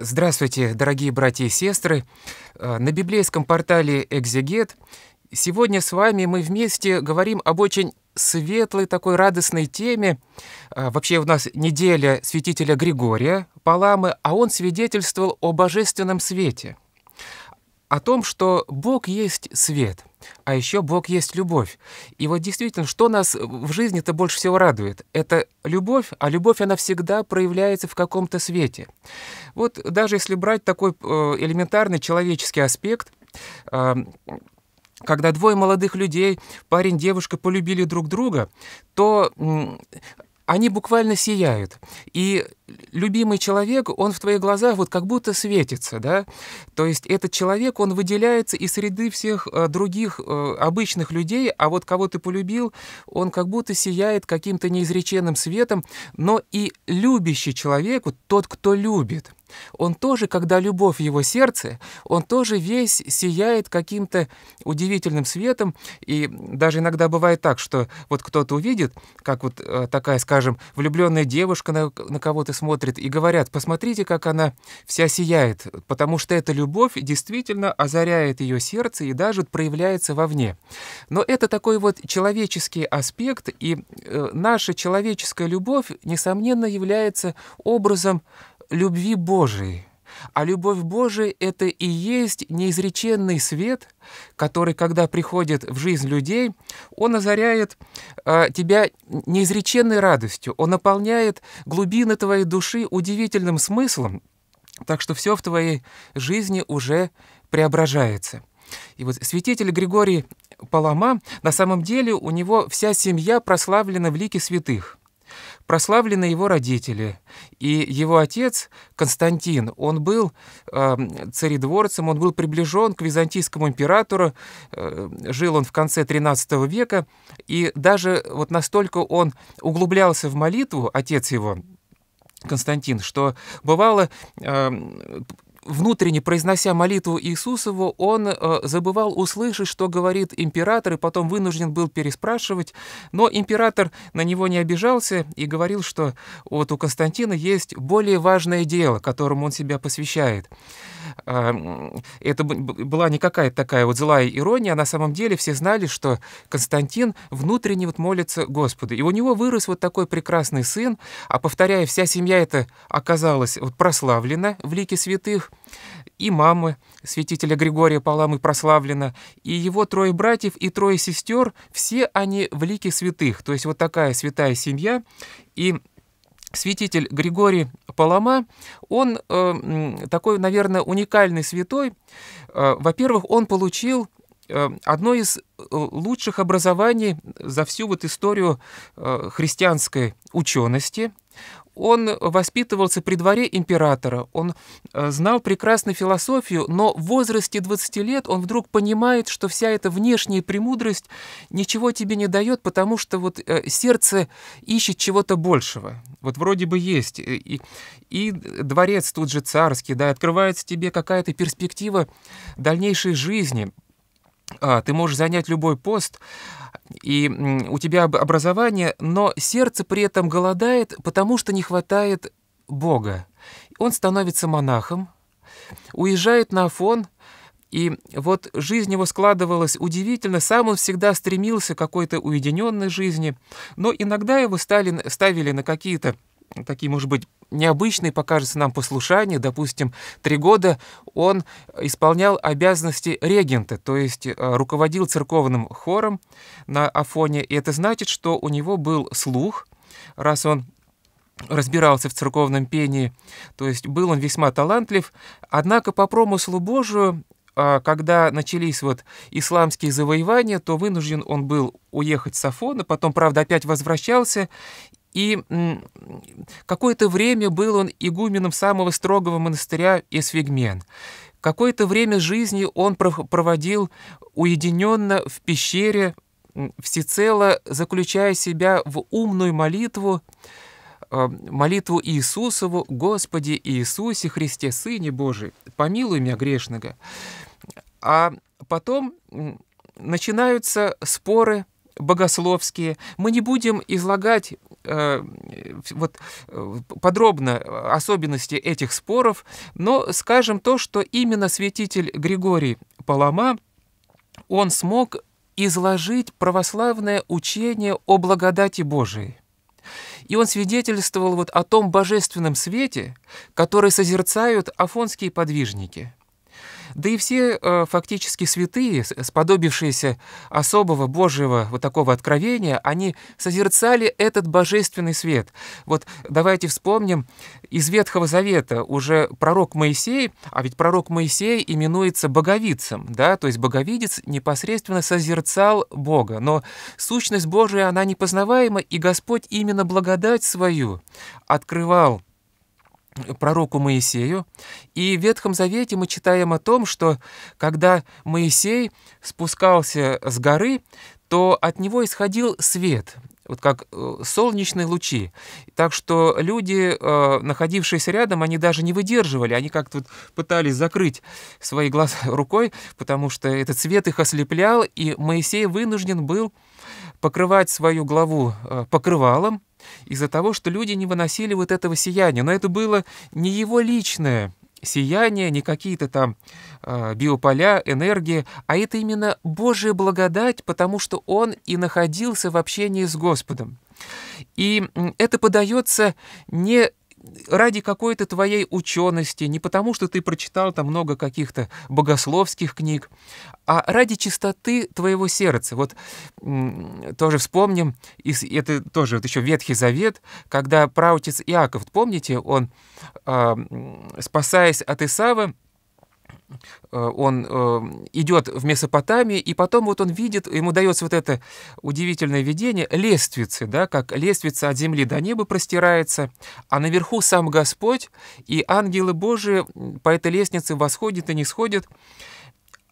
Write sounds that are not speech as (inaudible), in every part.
Здравствуйте, дорогие братья и сестры! Э, на библейском портале «Экзегет» сегодня с вами мы вместе говорим об очень светлой, такой радостной теме. Э, вообще у нас неделя святителя Григория Паламы, а он свидетельствовал о божественном свете – о том, что Бог есть свет, а еще Бог есть любовь. И вот действительно, что нас в жизни-то больше всего радует? Это любовь, а любовь, она всегда проявляется в каком-то свете. Вот даже если брать такой э, элементарный человеческий аспект, эм, когда двое молодых людей, парень, девушка, полюбили друг друга, то они буквально сияют. И любимый человек, он в твоих глазах вот как будто светится, да? То есть этот человек, он выделяется из среды всех э, других э, обычных людей, а вот кого ты полюбил, он как будто сияет каким-то неизреченным светом, но и любящий человек, вот тот, кто любит – он тоже, когда любовь в его сердце, он тоже весь сияет каким-то удивительным светом. И даже иногда бывает так, что вот кто-то увидит, как вот э, такая, скажем, влюбленная девушка на, на кого-то смотрит, и говорят, посмотрите, как она вся сияет, потому что эта любовь действительно озаряет ее сердце и даже проявляется вовне. Но это такой вот человеческий аспект, и э, наша человеческая любовь, несомненно, является образом любви Божией. А любовь Божия — это и есть неизреченный свет, который, когда приходит в жизнь людей, он озаряет э, тебя неизреченной радостью, он наполняет глубины твоей души удивительным смыслом, так что все в твоей жизни уже преображается. И вот святитель Григорий Палама, на самом деле у него вся семья прославлена в лике святых прославлены его родители. И его отец, Константин, он был э, царедворцем, он был приближен к византийскому императору, э, жил он в конце XIII века, и даже вот настолько он углублялся в молитву, отец его, Константин, что бывало, эм, внутренне произнося молитву Иисусову, он э, забывал услышать, что говорит император, и потом вынужден был переспрашивать. Но император на него не обижался и говорил, что вот у Константина есть более важное дело, которому он себя посвящает. Э, это была не какая-то такая вот злая ирония, а на самом деле все знали, что Константин внутренне вот молится Господу. И у него вырос вот такой прекрасный сын, а повторяю, вся семья эта оказалась вот прославлена в лике святых, и мамы святителя Григория Паламы прославлена, и его трое братьев и трое сестер, все они в лике святых, то есть вот такая святая семья, и святитель Григорий Палама, он э, такой, наверное, уникальный святой. Э, во-первых, он получил э, одно из э, лучших образований за всю вот историю христианской учености. Он воспитывался при дворе императора, он э, знал прекрасно философию, но в возрасте 20 лет он вдруг понимает, что вся эта внешняя премудрость ничего тебе не дает, потому что вот э, сердце ищет чего-то большего. Вот вроде бы есть. Э, и, и дворец тут же царский, да, открывается тебе какая-то перспектива дальнейшей жизни – а, ты можешь занять любой пост, и у тебя образование, но сердце при этом голодает, потому что не хватает Бога. Он становится монахом, уезжает на Афон, и вот жизнь его складывалась удивительно. Сам он всегда стремился к какой-то уединенной жизни, но иногда его стали, ставили на какие-то такие, может быть, необычной покажется нам послушание, допустим, три года он исполнял обязанности регента, то есть э, руководил церковным хором на Афоне, и это значит, что у него был слух, раз он разбирался в церковном пении, то есть был он весьма талантлив, однако по промыслу Божию а, когда начались вот исламские завоевания, то вынужден он был уехать с Афона, потом, правда, опять возвращался и какое-то время был он игуменом самого строгого монастыря Эсвигмен. Какое-то время жизни он проводил уединенно в пещере, всецело заключая себя в умную молитву, э, молитву Иисусову «Господи Иисусе Христе Сыне Божий, помилуй меня грешного». А потом начинаются споры – богословские. Мы не будем излагать э, вот, э, подробно особенности этих споров, но скажем то, что именно святитель Григорий Палама, он смог изложить православное учение о благодати Божией. И он свидетельствовал вот о том божественном свете, который созерцают афонские подвижники – да и все э, фактически святые, сподобившиеся особого Божьего вот такого откровения, они созерцали этот божественный свет. Вот давайте вспомним из Ветхого Завета уже пророк Моисей, а ведь пророк Моисей именуется боговидцем, да, то есть боговидец непосредственно созерцал Бога, но сущность Божия, она непознаваема, и Господь именно благодать свою открывал пророку Моисею. И в Ветхом Завете мы читаем о том, что когда Моисей спускался с горы, то от него исходил свет, вот как э, солнечные лучи. Так что люди, э, находившиеся рядом, они даже не выдерживали, они как-то вот пытались закрыть свои глаза (laughs) рукой, потому что этот свет их ослеплял, и Моисей вынужден был покрывать свою главу э, покрывалом, из-за того, что люди не выносили вот этого сияния. Но это было не его личное сияние, не какие-то там э, биополя, энергии, а это именно Божья благодать, потому что он и находился в общении с Господом. И это подается не ради какой-то твоей учености, не потому что ты прочитал там много каких-то богословских книг, а ради чистоты твоего сердца. Вот тоже вспомним, это тоже вот еще Ветхий Завет, когда Праотец Иаков, помните, он, а, спасаясь от Исава, Э, он э, идет в Месопотамию, и потом вот он видит, ему дается вот это удивительное видение лестницы, да, как лестница от земли до неба простирается, а наверху сам Господь, и ангелы Божии по этой лестнице восходят и не сходят.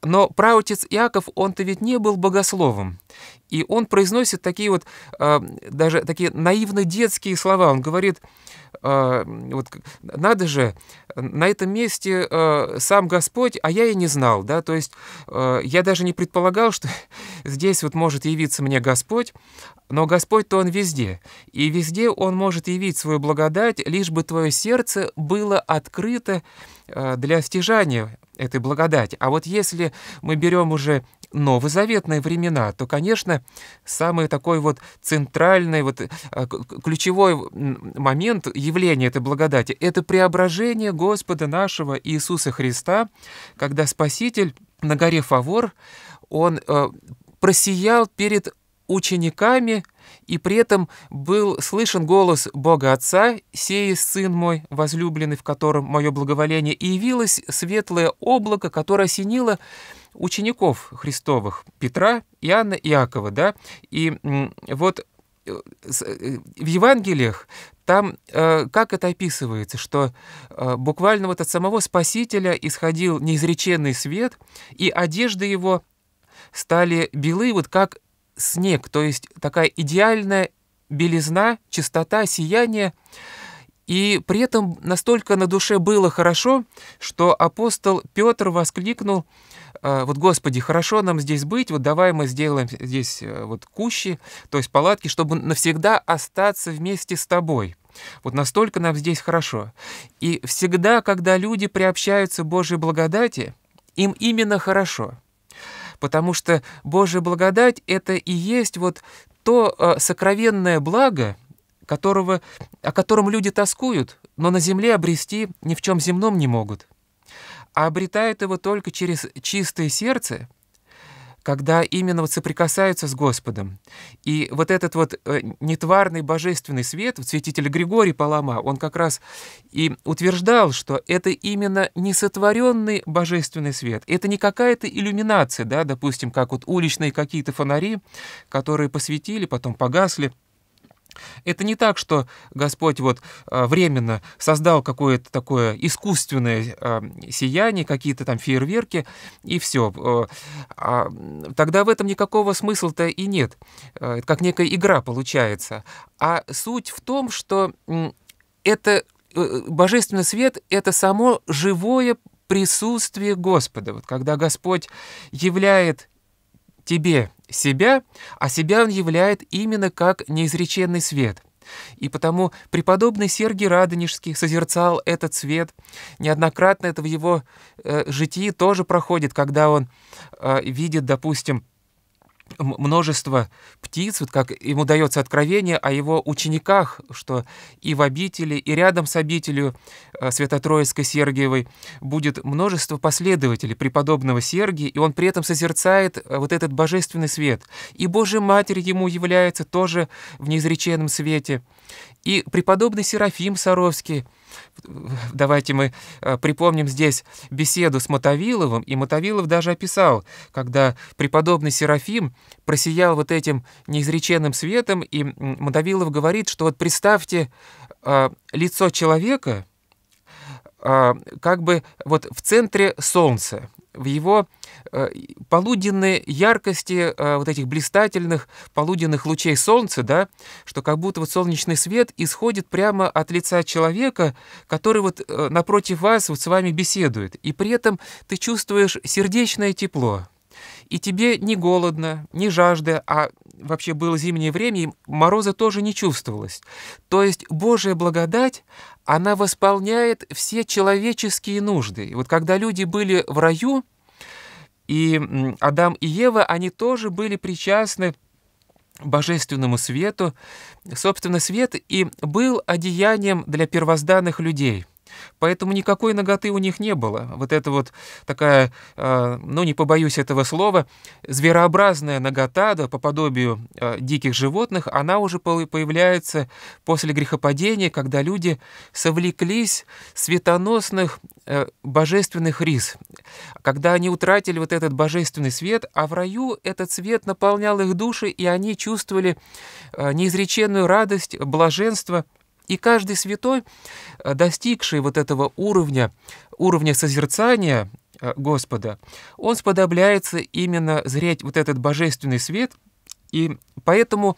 Но праотец Иаков, он-то ведь не был богословом. И он произносит такие вот, э, даже такие наивно-детские слова. Он говорит, а, вот надо же, на этом месте а, сам Господь, а я и не знал, да, то есть а, я даже не предполагал, что (laughs) здесь вот может явиться мне Господь, но Господь-то Он везде, и везде Он может явить свою благодать, лишь бы твое сердце было открыто для стяжания этой благодати. А вот если мы берем уже новозаветные времена, то, конечно, самый такой вот центральный, вот ключевой момент явление этой благодати — это преображение Господа нашего Иисуса Христа, когда Спаситель на горе Фавор, Он э, просиял перед учениками, и при этом был слышен голос Бога Отца, «Сей Сын мой, возлюбленный, в котором мое благоволение», и явилось светлое облако, которое осенило учеников Христовых, Петра, Иоанна, и Иакова, да, и вот Э, в Евангелиях там э, как это описывается, что э, буквально вот от самого Спасителя исходил неизреченный свет, и одежды его стали белые, вот как снег, то есть такая идеальная белизна, чистота, сияние. И при этом настолько на душе было хорошо, что апостол Петр воскликнул – а, вот, Господи, хорошо нам здесь быть, вот давай мы сделаем здесь э, вот кущи, то есть палатки, чтобы навсегда остаться вместе с Тобой. Вот настолько нам здесь хорошо. И всегда, когда люди приобщаются Божьей благодати, им именно хорошо. Потому что Божья благодать — это и есть вот то э, сокровенное благо, которого, о котором люди тоскуют, но на земле обрести ни в чем земном не могут а обретают его только через чистое сердце, когда именно вот соприкасаются с Господом. И вот этот вот э, нетварный божественный свет, святитель Григорий Палама, он как раз и утверждал, что это именно несотворенный божественный свет. Это не какая-то иллюминация, да, допустим, как вот уличные какие-то фонари, которые посветили, потом погасли – это не так, что Господь вот а, временно создал какое-то такое искусственное а, сияние, какие-то там фейерверки, и все. Э, а, тогда в этом никакого смысла-то и нет. Э, это как некая игра получается. А суть в том, что это э, божественный свет — это само живое присутствие Господа. Вот когда Господь являет тебе себя, а себя он являет именно как неизреченный свет. И потому преподобный Сергий Радонежский созерцал этот свет. Неоднократно это в его э, житии тоже проходит, когда он э, видит, допустим, множество птиц, вот как ему дается откровение о его учениках, что и в обители, и рядом с обителью э, Святотроицкой Сергиевой будет множество последователей преподобного Сергия, и он при этом созерцает э, вот этот божественный свет. И Божья Матерь ему является тоже в неизреченном свете. И преподобный Серафим Саровский – Давайте мы э, припомним здесь беседу с Мотовиловым, и Мотовилов даже описал, когда преподобный Серафим просиял вот этим неизреченным светом, и Мотовилов говорит, что вот представьте э, лицо человека, э, как бы вот в центре солнца в его э, полуденной яркости э, вот этих блистательных полуденных лучей солнца, да, что как будто вот солнечный свет исходит прямо от лица человека, который вот э, напротив вас вот с вами беседует, и при этом ты чувствуешь сердечное тепло и тебе не голодно, не жажда, а вообще было зимнее время, и мороза тоже не чувствовалось. То есть Божья благодать, она восполняет все человеческие нужды. И вот когда люди были в раю, и Адам и Ева, они тоже были причастны божественному свету. Собственно, свет и был одеянием для первозданных людей – Поэтому никакой ноготы у них не было. Вот это вот такая, а, ну не побоюсь этого слова, зверообразная нагота, да, по подобию а, диких животных, она уже появляется после грехопадения, когда люди совлеклись светоносных э, божественных рис, когда они утратили вот этот божественный свет, а в раю этот свет наполнял их души, и они чувствовали а, неизреченную радость, блаженство – и каждый святой, э, достигший вот этого уровня, уровня созерцания э, Господа, он сподобляется именно зреть вот этот божественный свет, и поэтому,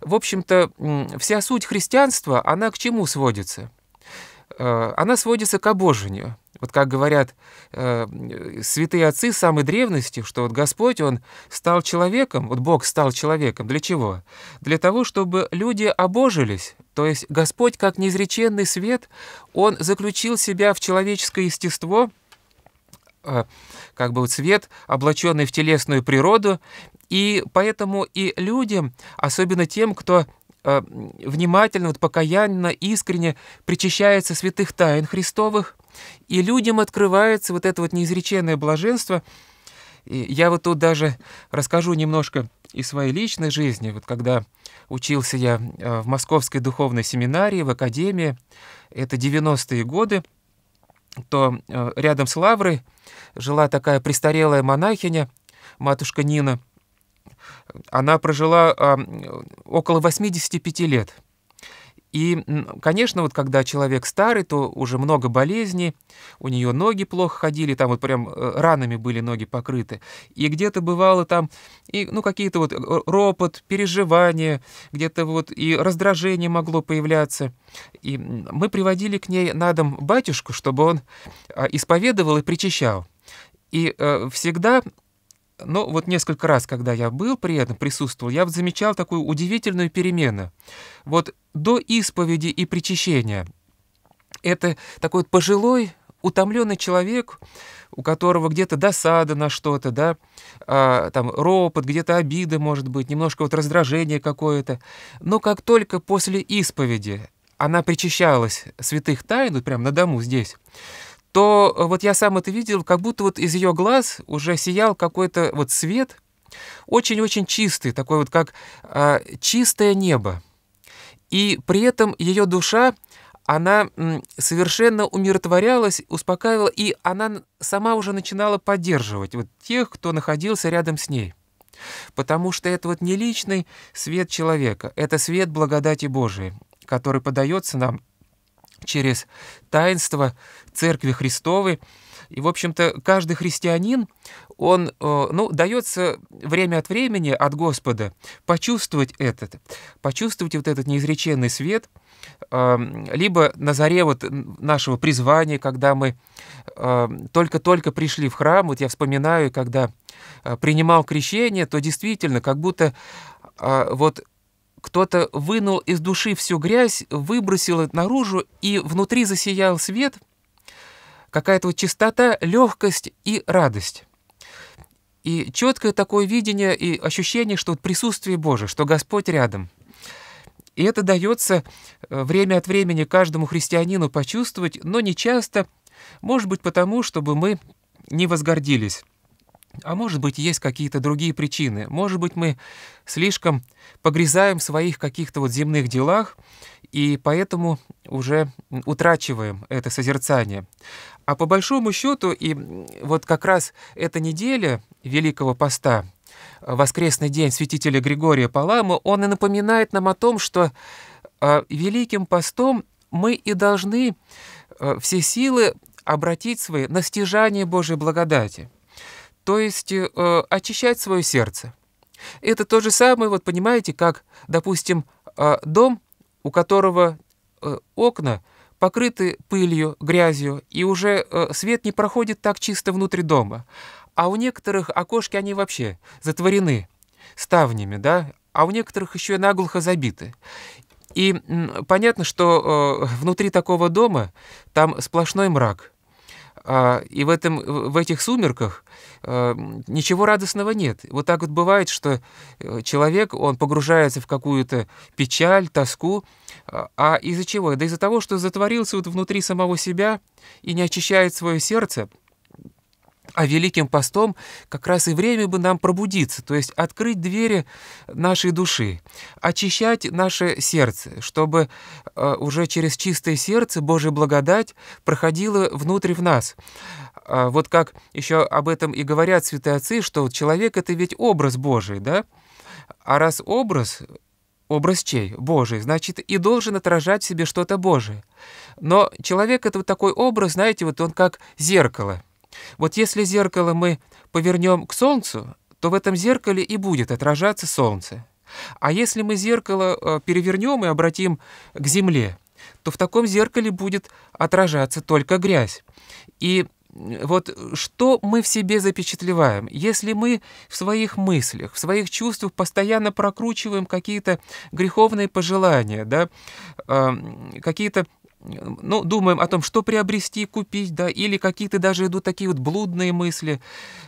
в общем-то, вся суть христианства, она к чему сводится – Э, она сводится к обожению. Вот как говорят э, святые отцы самой древности, что вот Господь, Он стал человеком, вот Бог стал человеком. Для чего? Для того, чтобы люди обожились. То есть Господь, как неизреченный свет, Он заключил себя в человеческое естество, э, как бы вот свет, облаченный в телесную природу, и поэтому и людям, особенно тем, кто Э, внимательно, вот покаянно, искренне причащается святых тайн Христовых, и людям открывается вот это вот неизреченное блаженство. И я вот тут даже расскажу немножко из своей личной жизни. Вот когда учился я э, в Московской духовной семинарии, в академии, это 90-е годы, то э, рядом с Лаврой жила такая престарелая монахиня, матушка Нина – она прожила около 85 лет. И, конечно, вот когда человек старый, то уже много болезней, у нее ноги плохо ходили, там вот прям э, ранами были ноги покрыты. И где-то бывало там, и, ну, какие-то вот э, ропот, переживания, где-то вот и раздражение могло появляться. И мы приводили к ней на дом батюшку, чтобы он а, исповедовал и причащал. И э, всегда но ну, вот несколько раз, когда я был при этом, присутствовал, я замечал такую удивительную перемену. Вот до исповеди и причащения это такой пожилой, утомленный человек, у которого где-то досада на что-то, да, а, там ропот, где-то обиды, может быть, немножко вот раздражение какое-то. Но как только после исповеди она причащалась святых тайн, вот прямо на дому здесь, то э, вот я сам это видел, как будто вот из ее глаз уже сиял какой-то вот свет, очень-очень чистый, такой вот как а, чистое небо. И при этом ее душа, она совершенно умиротворялась, успокаивала, и она сама уже начинала поддерживать вот тех, кто находился рядом с ней. Потому что это вот не личный свет человека, это свет благодати Божией, который подается нам через таинство Церкви Христовой. И, в общем-то, каждый христианин, он, э, ну, дается время от времени от Господа почувствовать этот, почувствовать вот этот неизреченный свет, эм, либо на заре вот нашего призвания, когда мы эм, только-только пришли в храм, вот я вспоминаю, когда э, принимал крещение, то действительно, как будто э, вот кто-то вынул из души всю грязь, выбросил это наружу, и внутри засиял свет, какая-то вот чистота, легкость и радость. И четкое такое видение и ощущение, что присутствие Божие, что Господь рядом. И это дается э, время от времени каждому христианину почувствовать, но не часто, может быть потому, чтобы мы не возгордились. А может быть, есть какие-то другие причины. Может быть, мы слишком погрязаем в своих каких-то вот земных делах, и поэтому уже утрачиваем это созерцание. А по большому счету, и вот как раз эта неделя Великого Поста, э, воскресный день святителя Григория Палама, он и напоминает нам о том, что э, Великим Постом мы и должны э, все силы обратить свои на стяжание Божьей благодати – то есть э, очищать свое сердце. Это то же самое, вот понимаете, как, допустим, э, дом, у которого э, окна покрыты пылью, грязью, и уже э, свет не проходит так чисто внутри дома. А у некоторых окошки, они вообще затворены ставнями, да, а у некоторых еще и наглухо забиты. И понятно, что э, внутри такого дома там сплошной мрак. А, и в, этом, в этих сумерках а, ничего радостного нет. Вот так вот бывает, что э, человек, он погружается в какую-то печаль, тоску. А, а из-за чего? Да из-за того, что затворился вот внутри самого себя и не очищает свое сердце – а Великим постом как раз и время бы нам пробудиться, то есть открыть двери нашей души, очищать наше сердце, чтобы э, уже через чистое сердце Божья благодать проходила внутрь в нас. А вот как еще об этом и говорят святые отцы, что человек — это ведь образ Божий, да? А раз образ, образ чей? Божий. Значит, и должен отражать в себе что-то Божие. Но человек — это вот такой образ, знаете, вот он как зеркало — вот если зеркало мы повернем к солнцу, то в этом зеркале и будет отражаться солнце. А если мы зеркало э, перевернем и обратим к земле, то в таком зеркале будет отражаться только грязь. И вот что мы в себе запечатлеваем? Если мы в своих мыслях, в своих чувствах постоянно прокручиваем какие-то греховные пожелания, да, э, какие-то ну, думаем о том, что приобрести, купить, да, или какие-то даже идут такие вот блудные мысли,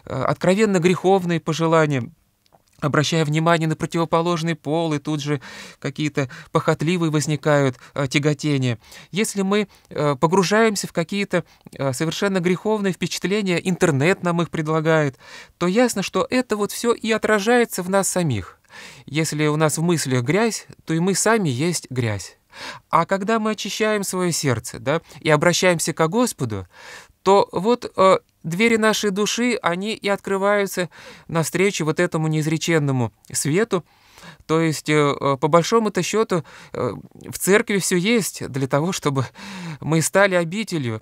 э, откровенно греховные пожелания, обращая внимание на противоположный пол, и тут же какие-то похотливые возникают э, тяготения. Если мы э, погружаемся в какие-то совершенно греховные впечатления, интернет нам их предлагает, то ясно, что это вот все и отражается в нас самих. Если у нас в мыслях грязь, то и мы сами есть грязь. А когда мы очищаем свое сердце да, и обращаемся к Господу, то вот э, двери нашей души, они и открываются навстречу вот этому неизреченному свету, то есть, э, э, по большому-то счету, э, в церкви все есть для того, чтобы мы стали обителью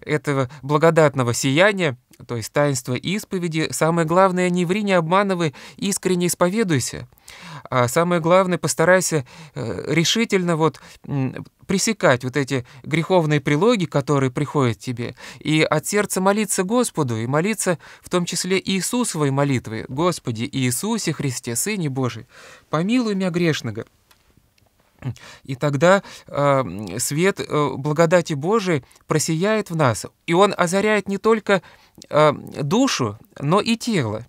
этого благодатного сияния, то есть таинство исповеди, самое главное, не ври, не обманывай, искренне исповедуйся. А самое главное, постарайся э, решительно вот пресекать вот эти греховные прилоги, которые приходят тебе, и от сердца молиться Господу, и молиться в том числе Иисусовой молитвы. «Господи Иисусе Христе, Сыне Божий, помилуй меня грешного». И тогда э, свет э, благодати Божией просияет в нас. И он озаряет не только э, душу, но и тело.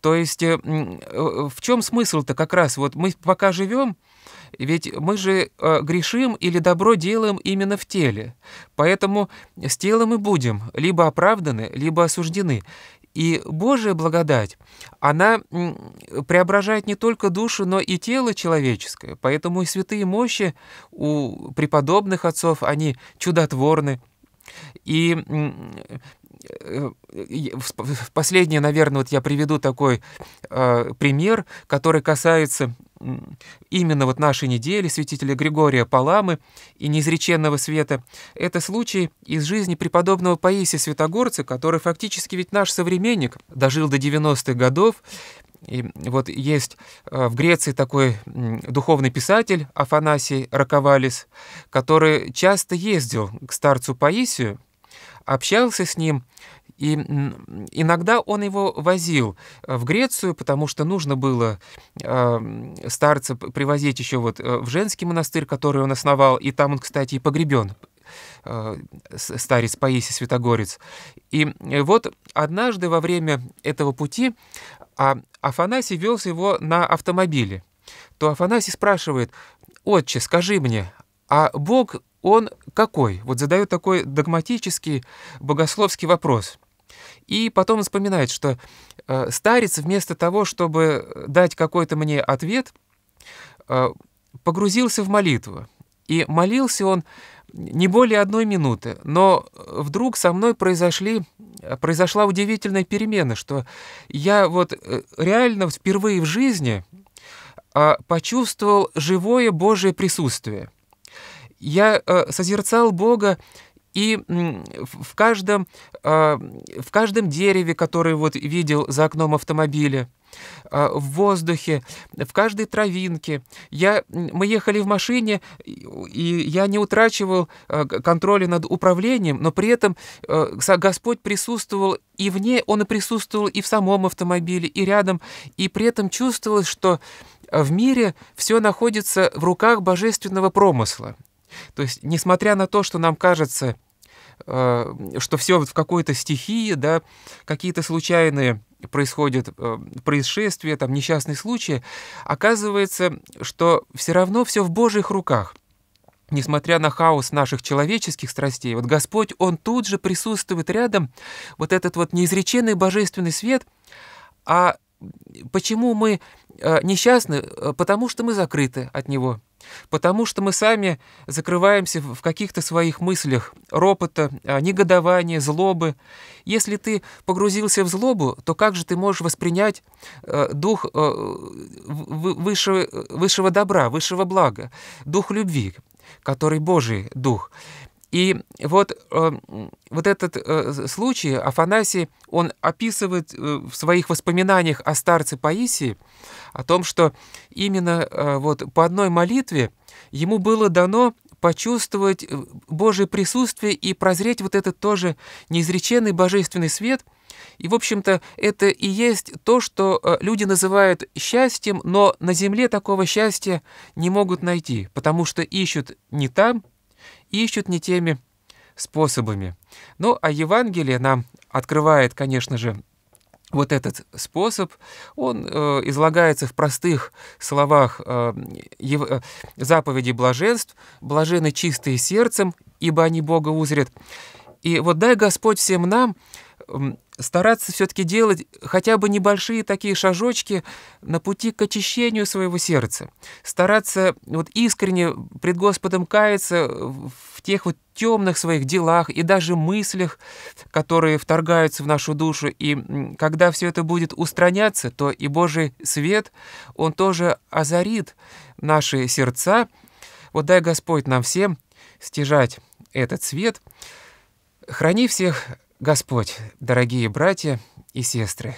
То есть э, э, в чем смысл-то как раз? Вот мы пока живем, ведь мы же э, грешим или добро делаем именно в теле. Поэтому с телом и будем либо оправданы, либо осуждены. И Божья благодать, она преображает не только душу, но и тело человеческое. Поэтому и святые мощи у преподобных отцов, они чудотворны. И э, э, в последнее, наверное, вот я приведу такой э, пример, который касается именно вот нашей недели, святителя Григория Паламы и неизреченного света, это случай из жизни преподобного Паисия Святогорца, который фактически ведь наш современник, дожил до 90-х годов, и вот есть э, в Греции такой духовный писатель Афанасий Раковалис, который часто ездил к старцу Паисию, общался с ним, и иногда он его возил э, в Грецию, потому что нужно было э, старца привозить еще вот э, в женский монастырь, который он основал, и там он, кстати, и погребен старец Паисий Святогорец. И вот однажды во время этого пути а, Афанасий вез его на автомобиле. То Афанасий спрашивает, «Отче, скажи мне, а Бог, Он какой?» Вот задает такой догматический богословский вопрос – и потом он вспоминает, что э, старец вместо того, чтобы дать какой-то мне ответ, э, погрузился в молитву. И молился он не более одной минуты, но вдруг со мной произошли, произошла удивительная перемена, что я вот э, реально впервые в жизни э, почувствовал живое Божие присутствие. Я э, созерцал Бога и в каждом, а, в каждом дереве, который вот видел за окном автомобиля, а, в воздухе, в каждой травинке. Я, мы ехали в машине, и я не утрачивал а, контроля над управлением, но при этом Господь присутствовал и вне, Он и присутствовал и в самом автомобиле, и рядом, и при этом чувствовалось, что в мире все находится в руках божественного промысла. То есть, несмотря на то, что нам кажется, Э, что все в какой-то стихии, да, какие-то случайные происходят э, происшествия, там несчастные случаи, оказывается, что все равно все в Божьих руках. Несмотря на хаос наших человеческих страстей, вот Господь, Он тут же присутствует рядом, вот этот вот неизреченный божественный свет, а Почему мы э, несчастны? Э, потому что мы закрыты от него. Потому что мы сами закрываемся в каких-то своих мыслях ропота, а, негодования, злобы. Если ты погрузился в злобу, то как же ты можешь воспринять э, дух высшего, высшего добра, высшего блага, дух любви, который Божий дух? И вот, э, вот этот э, случай Афанасий, он описывает э, в своих воспоминаниях о старце Паисии, о том, что именно вот по одной молитве ему было дано почувствовать Божье присутствие и прозреть вот этот тоже неизреченный божественный свет. И, в общем-то, это и есть то, что люди называют счастьем, но на земле такого счастья не могут найти, потому что ищут не там, ищут не теми способами. Ну, а Евангелие нам открывает, конечно же, вот этот способ, он э, излагается в простых словах э, э, заповеди блаженств, блажены чистые сердцем, ибо они Бога узрят. И вот дай Господь всем нам стараться все-таки делать хотя бы небольшие такие шажочки на пути к очищению своего сердца, стараться вот искренне пред Господом каяться в тех вот темных своих делах и даже мыслях, которые вторгаются в нашу душу. И когда все это будет устраняться, то и Божий свет, он тоже озарит наши сердца. Вот дай Господь нам всем стяжать этот свет. Храни всех Господь, дорогие братья и сестры,